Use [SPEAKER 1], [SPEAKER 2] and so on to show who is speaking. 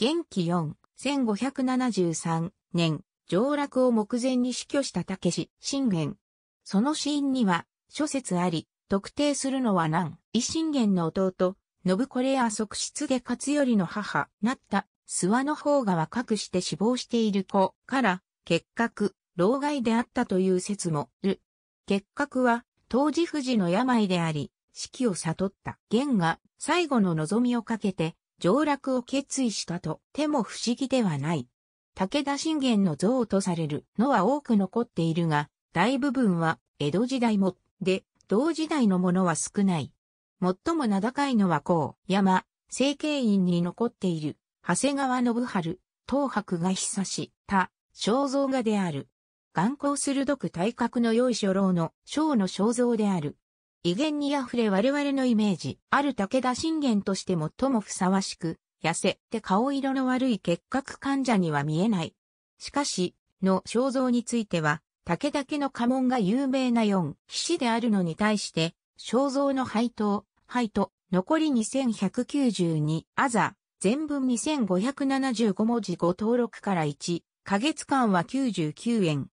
[SPEAKER 1] 元気4、1573年、上落を目前に死去した武士、信玄。その死因には、諸説あり、特定するのは難、維信玄の弟、信子レア側室で勝頼の母、なった、諏訪の方が若くして死亡している子から、結核、老害であったという説も、る。結核は、当時富士の病であり、死期を悟った。玄が、最後の望みをかけて、上洛を決意したとても不思議ではない。武田信玄の像とされるのは多く残っているが、大部分は江戸時代も、で、同時代のものは少ない。最も名高いのは甲山、成形院に残っている、長谷川信春、東博が久し、他、肖像画である。眼光鋭く体格の良い初老の章の肖像である。威厳に溢れ我々のイメージ、ある武田信玄として最もふさわしく、痩せて顔色の悪い結核患者には見えない。しかし、の肖像については、武田家の家紋が有名な4、騎であるのに対して、肖像の配当、配当、残り2192、あざ、全文2575文字5登録から1、ヶ月間は99円、